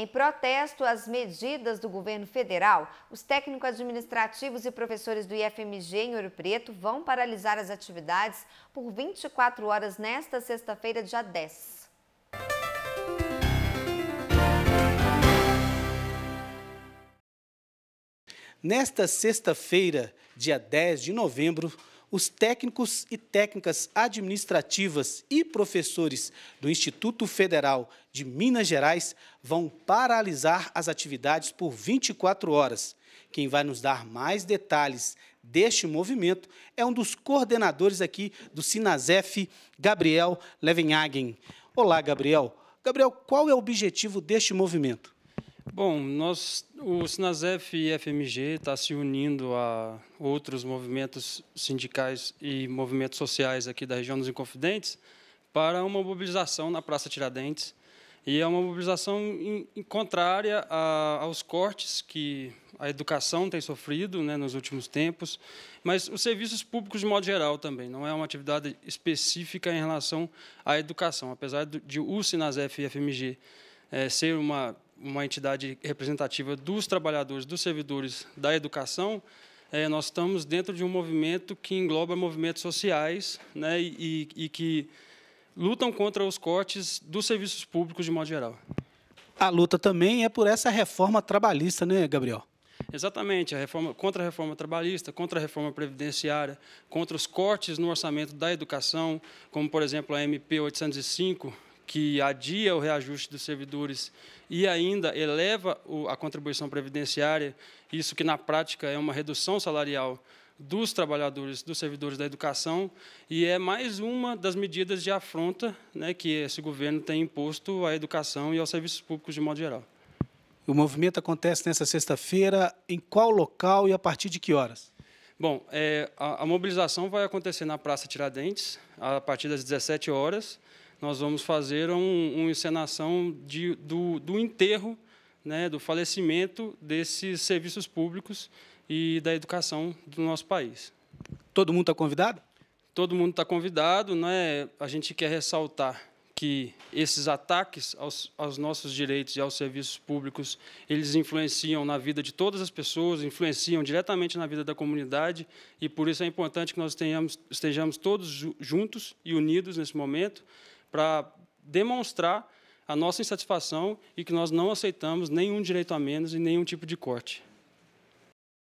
Em protesto às medidas do governo federal, os técnicos administrativos e professores do IFMG em Ouro Preto vão paralisar as atividades por 24 horas nesta sexta-feira, dia 10. Nesta sexta-feira, dia 10 de novembro, os técnicos e técnicas administrativas e professores do Instituto Federal de Minas Gerais vão paralisar as atividades por 24 horas. Quem vai nos dar mais detalhes deste movimento é um dos coordenadores aqui do Sinazef, Gabriel Levenhagen. Olá, Gabriel. Gabriel, qual é o objetivo deste movimento? Bom, nós, o Sinazef e FMG está se unindo a outros movimentos sindicais e movimentos sociais aqui da região dos Inconfidentes para uma mobilização na Praça Tiradentes. E é uma mobilização em contrária a, aos cortes que a educação tem sofrido né, nos últimos tempos, mas os serviços públicos de modo geral também. Não é uma atividade específica em relação à educação, apesar de, o Sinazef e FMG é, eh, ser uma uma entidade representativa dos trabalhadores, dos servidores da educação, é, nós estamos dentro de um movimento que engloba movimentos sociais né, e, e que lutam contra os cortes dos serviços públicos de modo geral. A luta também é por essa reforma trabalhista, né, Gabriel? Exatamente, a reforma, contra a reforma trabalhista, contra a reforma previdenciária, contra os cortes no orçamento da educação, como, por exemplo, a MP 805, que adia o reajuste dos servidores e ainda eleva a contribuição previdenciária, isso que na prática é uma redução salarial dos trabalhadores, dos servidores da educação, e é mais uma das medidas de afronta né, que esse governo tem imposto à educação e aos serviços públicos de modo geral. O movimento acontece nesta sexta-feira, em qual local e a partir de que horas? Bom, é, a, a mobilização vai acontecer na Praça Tiradentes, a partir das 17 horas, nós vamos fazer um, uma encenação de, do, do enterro, né, do falecimento desses serviços públicos e da educação do nosso país. Todo mundo está convidado? Todo mundo está convidado. Né? A gente quer ressaltar que esses ataques aos, aos, nossos direitos e aos serviços públicos, eles influenciam na vida de todas as pessoas, influenciam diretamente na vida da comunidade, e por isso é importante que nós tenhamos, estejamos todos juntos e unidos nesse momento, para demonstrar a nossa insatisfação e que nós não aceitamos nenhum direito a menos e nenhum tipo de corte.